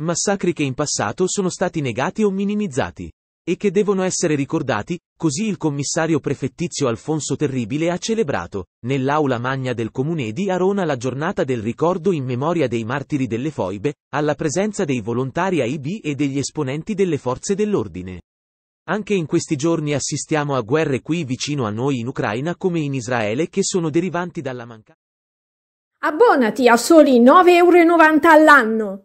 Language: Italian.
Massacri che in passato sono stati negati o minimizzati. E che devono essere ricordati, così il commissario prefettizio Alfonso Terribile ha celebrato, nell'aula magna del comune di Arona la giornata del ricordo in memoria dei martiri delle foibe, alla presenza dei volontari AIB e degli esponenti delle forze dell'ordine. Anche in questi giorni assistiamo a guerre qui vicino a noi in Ucraina come in Israele che sono derivanti dalla mancanza. Abbonati a soli 9,90 euro all'anno.